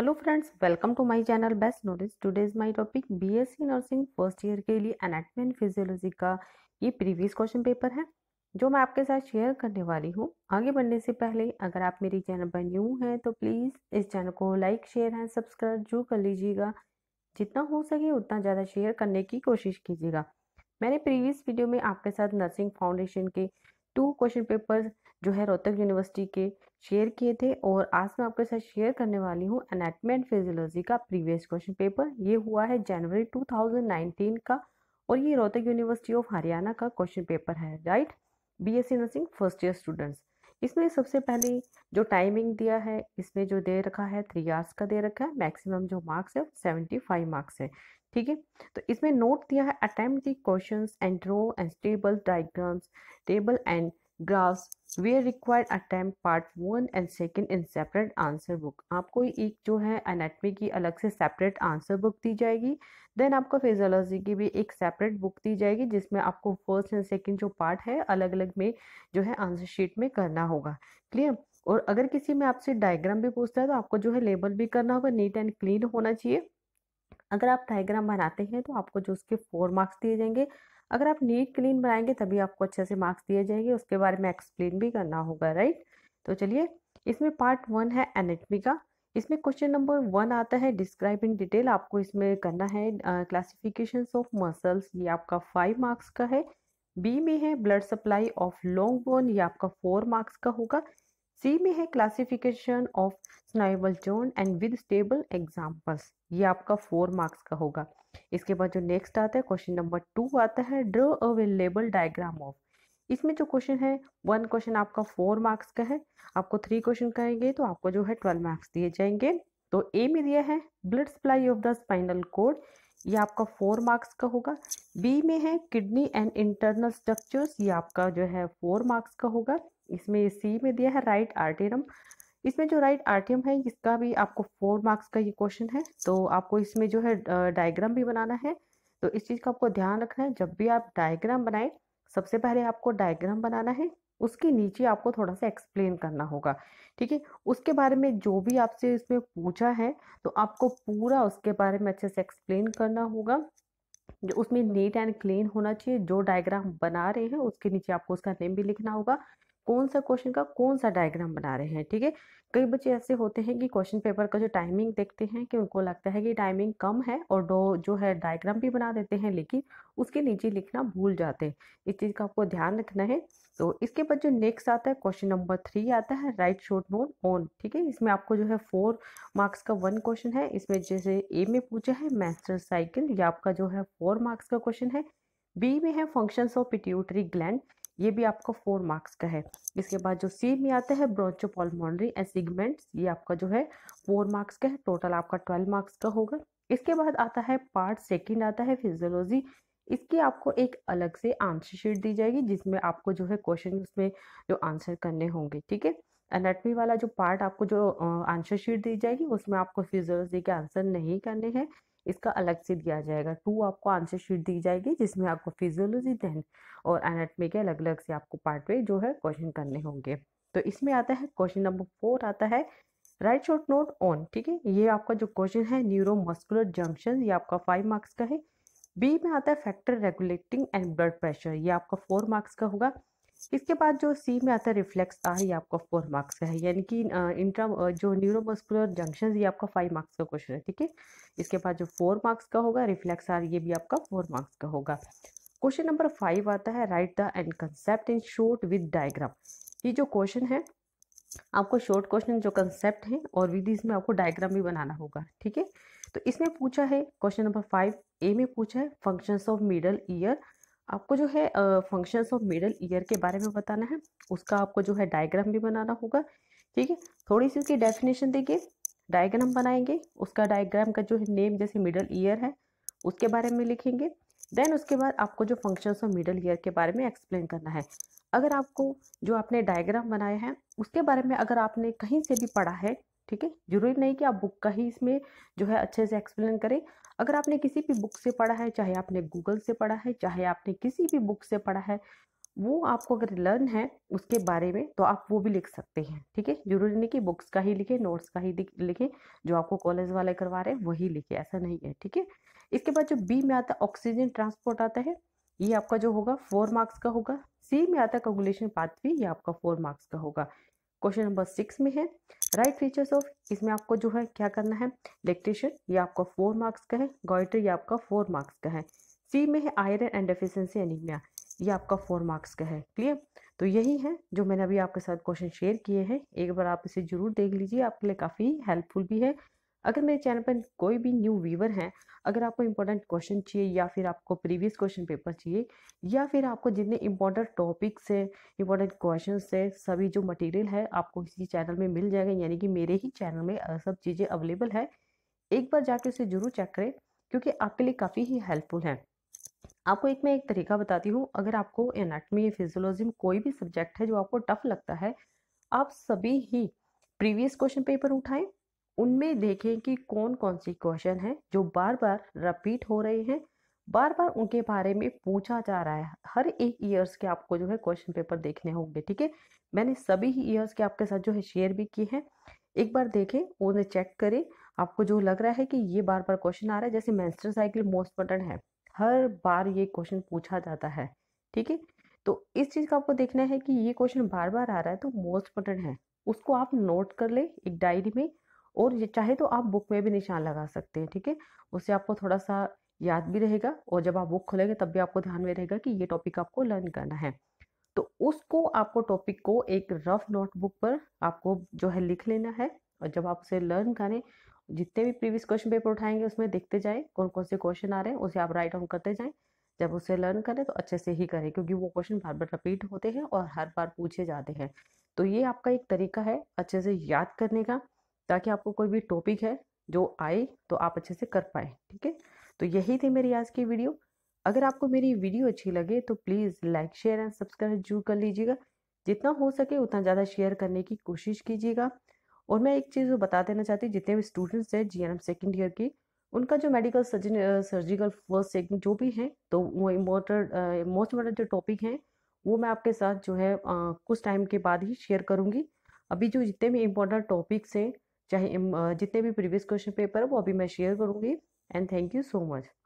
hello friends welcome to my channel best knowledge today is my topic BSc nursing first year के लिए anatomy and physiology का ये previous question paper है जो मैं आपके साथ शेयर करने वाली हूँ आगे बढ़ने से पहले अगर आप मेरी चैनल पर न्यू हैं तो प्लीज़ इस चैनल को लाइक शेयर एंड सब्सक्राइब जरूर कर लीजिएगा जितना हो सके उतना ज़्यादा शेयर करने की कोशिश कीजिएगा मैंने प्रीवियस वीडियो में आपके साथ नर्सिंग फाउंडेशन के टू क्वेश्चन पेपर जो है रोहतक यूनिवर्सिटी के शेयर किए थे और आज मैं आपके साथ शेयर करने वाली हूँ एनाटमी एंड फिजियोलॉजी का प्रीवियस क्वेश्चन पेपर ये हुआ है जनवरी 2019 का और ये रोहतक यूनिवर्सिटी ऑफ हरियाणा का क्वेश्चन पेपर है right B S C nursing first year students इसमें सबसे पहले जो टाइमिंग दिया है इसमें जो दे रखा है थ्री आवर्स का दे रखा है मैक्सिमम जो मार्क्स है सेवेंटी फाइव मार्क्स है ठीक है तो इसमें नोट दिया है attempt questions question and row and table diagrams table and graphs where require attempt part one and second in separate answer book आपको एक जो है अनेटमी की अलग से सेपरेट आंसर बुक दी जाएगी देन आपको फिजियोलॉजी की भी एक सेपरेट बुक दी जाएगी जिसमें आपको फर्स्ट एंड सेकेंड जो पार्ट है अलग अलग में जो है आंसर शीट में करना होगा क्लियर और अगर किसी में आपसे डायग्राम भी पूछता है तो आपको जो है लेबल भी करना होगा नीट एंड क्लीन होना चाहिए अगर आप डायग्राम बनाते हैं तो आपको जो उसके फोर मार्क्स दिए जाएंगे अगर आप नीट क्लीन बनाएंगे तभी आपको अच्छे से मार्क्स दिए जाएंगे उसके बारे में एक्सप्लेन भी करना होगा राइट तो चलिए इसमें पार्ट वन है एनेटमी का इसमें क्वेश्चन नंबर वन आता है डिस्क्राइब इन डिटेल आपको इसमें करना है क्लासिफिकेशन ऑफ मसल्स ये आपका फाइव मार्क्स का है बी में है blood supply of long bone ये आपका फोर मार्क्स का होगा सी में है classification of synovial joint and with suitable examples ये आपका फोर मार्क्स का होगा इसके बाद जो नेक्स्ट आता है क्वेश्चन नंबर टू आता है ड्रॉ अवेलेबल डायग्राम ऑफ इसमें जो क्वेश्चन है वन क्वेश्चन आपका फोर मार्क्स का है आपको थ्री क्वेश्चन कहेंगे तो आपको जो है ट्वेल्व मार्क्स दिए जाएंगे तो ए में दिया है blood supply of the spinal cord ये आपका फोर मार्क्स का होगा बी में है किडनी एंड इंटरनल स्ट्रक्चर्स ये आपका जो है फोर मार्क्स का होगा इसमें सी में दिया है राइट आर्टेरम इसमें जो राइट आर्टियम है इसका भी आपको फोर मार्क्स का ये क्वेश्चन है तो आपको इसमें जो है डायग्राम भी बनाना है तो इस चीज़ का आपको ध्यान रखना है जब भी आप डायग्राम बनाएं सबसे पहले आपको डायग्राम बनाना है उसके नीचे आपको थोड़ा सा एक्सप्लेन करना होगा ठीक है उसके बारे में जो भी आपसे इसमें पूछा है तो आपको पूरा उसके बारे में अच्छे से एक्सप्लेन करना होगा जो उसमें नीट एंड क्लीन होना चाहिए जो डायग्राम बना रहे हैं उसके नीचे आपको उसका नेम भी लिखना होगा कौन सा क्वेश्चन का कौन सा डायग्राम बना रहे हैं ठीक है कई बच्चे ऐसे होते हैं कि क्वेश्चन पेपर का जो टाइमिंग देखते हैं कि उनको लगता है कि टाइमिंग कम है और दो जो है डायग्राम भी बना देते हैं लेकिन उसके नीचे लिखना भूल जाते हैं इस चीज़ का आपको ध्यान रखना है तो इसके बाद जो नेक्स्ट आता है क्वेश्चन नंबर थ्री आता है राइट शॉर्ट नोट ऑन ठीक है इसमें आपको जो है फोर मार्क्स का वन क्वेश्चन है इसमें जैसे ए में पूछा है मैस्टर साइकिल या आपका जो है फोर मार्क्स का क्वेश्चन है बी में है फंक्शंस ऑफ पिट्यूटरी ग्लैंड ये भी आपका फोर मार्क्स का है इसके बाद जो सी में आता है ब्रोंचोपॉलमोनरी एंड सिगमेंट्स ये आपका जो है फोर मार्क्स का है टोटल आपका ट्वेल्व मार्क्स का होगा इसके बाद आता है पार्ट सेकेंड आता है फिजियोलॉजी इसकी आपको एक अलग से आंसर शीट दी जाएगी जिसमें आपको जो है क्वेश्चन उसमें जो आंसर करने होंगे ठीक है अनाटमी वाला जो पार्ट आपको जो आंसर शीट दी जाएगी उसमें आपको फिजियोलॉजी के आंसर नहीं करने हैं इसका अलग से दिया जाएगा टू आपको आंसर शीट दी जाएगी जिसमें आपको फिजियोलॉजी देन और एनाटमी के अलग अलग से आपको पार्ट वे जो है क्वेश्चन करने होंगे तो इसमें आता है क्वेश्चन नंबर फोर आता है राइट शॉर्ट नोट ऑन ठीक है ये आपका जो क्वेश्चन है न्यूरो मस्कुलर जंक्शन ये आपका फाइव मार्क्स का है बी में आता है factor regulating and blood pressure ये आपका फोर मार्क्स का होगा इसके बाद जो सी में आता है रिफ्लेक्स आर ये आपका फोर मार्क्स का है यानी कि इंट्रा जो न्यूरोमस्कुलर जंक्शन ये आपका फाइव मार्क्स का क्वेश्चन है ठीक है इसके बाद जो फोर मार्क्स का होगा रिफ्लेक्स आर ये भी आपका फोर मार्क्स का होगा क्वेश्चन नंबर फाइव आता है right the and concept in short with diagram ये जो क्वेश्चन है आपको शॉर्ट क्वेश्चन जो कंसेप्ट है और विद इसमें आपको डायग्राम भी बनाना होगा ठीक है तो इसमें पूछा है क्वेश्चन नंबर फाइव ए में पूछा है फंक्शंस ऑफ मिडल ईयर आपको जो है फंक्शंस ऑफ मिडल ईयर के बारे में बताना है उसका आपको जो है डायग्राम भी बनाना होगा ठीक है थोड़ी सी उसकी डेफिनेशन देंगे डायग्राम बनाएंगे उसका डायग्राम का जो है नेम जैसे मिडल ईयर है उसके बारे में लिखेंगे देन उसके बाद आपको जो फंक्शंस ऑफ मिडल ईयर के बारे में एक्सप्लेन करना है अगर आपको जो आपने डायग्राम बनाया है उसके बारे में अगर आपने कहीं से भी पढ़ा है ठीक है जरूरी नहीं कि आप बुक का ही इसमें जो है अच्छे से एक्सप्लेन करें अगर आपने किसी भी बुक से पढ़ा है चाहे आपने गूगल से पढ़ा है चाहे आपने किसी भी बुक से पढ़ा है वो आपको अगर लर्न है उसके बारे में तो आप वो भी लिख सकते हैं ठीक है जरूरी नहीं कि बुक्स का ही लिखें नोट्स का ही लिखें जो आपको कॉलेज वाले करवा रहे हैं वही लिखें ऐसा नहीं है ठीक है इसके बाद जो बी में आता है ऑक्सीजन ट्रांसपोर्ट आता है ये आपका जो होगा फोर मार्क्स का होगा सी में आता है कैलकुलेशन पाथवे ये आपका फोर मार्क्स का होगा क्वेश्चन नंबर सिक्स में है राइट फीचर्स ऑफ इसमें आपको जो है क्या करना है इलेक्ट्रिशियन ये आपका फोर मार्क्स का है गॉइटर ये आपका फोर मार्क्स का है सी में है आयरन एंड डेफिशेंसी एनीमिया ये आपका फोर मार्क्स का है क्लियर तो यही है जो मैंने अभी आपके साथ क्वेश्चन शेयर किए हैं एक बार आप इसे जरूर देख लीजिए आपके लिए काफ़ी हेल्पफुल भी है अगर मेरे चैनल पर कोई भी न्यू व्यूवर हैं अगर आपको इंपॉर्टेंट क्वेश्चन चाहिए या फिर आपको प्रीवियस क्वेश्चन पेपर चाहिए या फिर आपको जितने इंपॉर्टेंट टॉपिक्स हैं इंपॉर्टेंट क्वेश्चन है सभी जो मटेरियल है आपको इसी चैनल में मिल जाएगा यानी कि मेरे ही चैनल में सब चीज़ें अवेलेबल है एक बार जाके उसे ज़रूर चेक करें क्योंकि आपके लिए काफ़ी ही हेल्पफुल है आपको एक मैं एक तरीका बताती हूँ अगर आपको एनाटमी फिजियोलॉजी कोई भी सब्जेक्ट है जो आपको टफ लगता है आप सभी ही प्रीवियस क्वेश्चन पेपर उठाएं उनमें देखें कि कौन कौन सी क्वेश्चन हैं जो बार बार रिपीट हो रहे हैं बार बार उनके बारे में पूछा जा रहा है हर एक ईयर्स के आपको जो है क्वेश्चन पेपर देखने होंगे ठीक है मैंने सभी ही ईयर्स के आपके साथ जो है शेयर भी किए हैं एक बार देखें उन्हें चेक करें आपको जो लग रहा है कि ये बार बार क्वेश्चन आ रहा है जैसे मैंस्टर साइकिल मोस्ट इम्पोर्टेंट है हर बार ये क्वेश्चन पूछा जाता है ठीक है तो इस चीज़ का आपको देखना है कि ये क्वेश्चन बार बार आ रहा है तो मोस्ट इम्पोर्टेंट है उसको आप नोट कर ले एक डायरी में और ये चाहे तो आप बुक में भी निशान लगा सकते हैं ठीक है उससे आपको थोड़ा सा याद भी रहेगा और जब आप बुक खोलेंगे तब भी आपको ध्यान में रहेगा कि ये टॉपिक आपको लर्न करना है तो उसको आपको टॉपिक को एक रफ नोटबुक पर आपको जो है लिख लेना है और जब आप उसे लर्न करें जितने भी प्रीवियस क्वेश्चन पेपर उठाएंगे उसमें देखते जाएं कौन कौन से क्वेश्चन आ रहे हैं उसे आप राइट डाउन करते जाएं जब उसे लर्न करें तो अच्छे से ही करें क्योंकि वो क्वेश्चन बार बार रिपीट होते हैं और हर बार पूछे जाते हैं तो ये आपका एक तरीका है अच्छे से याद करने का ताकि आपको कोई भी टॉपिक है जो आए तो आप अच्छे से कर पाए ठीक है तो यही थी मेरी आज की वीडियो अगर आपको मेरी वीडियो अच्छी लगे तो please like share and subscribe जरूर कर लीजिएगा जितना हो सके उतना ज़्यादा शेयर करने की कोशिश कीजिएगा और मैं एक चीज़ बता देना चाहती हूँ जितने भी स्टूडेंट्स हैं G N M second year की उनका जो medical surgeon surgical first second जो भी हैं तो वो इम्पोर्टेंट मोस्ट इम्पोर्टेंट जो टॉपिक हैं वो मैं आपके साथ जो है आ, कुछ टाइम के बाद ही शेयर करूँगी अभी जो जितने भी इम्पोर्टेंट टॉपिक्स हैं चाहे जितने भी प्रीवियस क्वेश्चन पेपर है वो अभी मैं शेयर करूँगी and thank you so much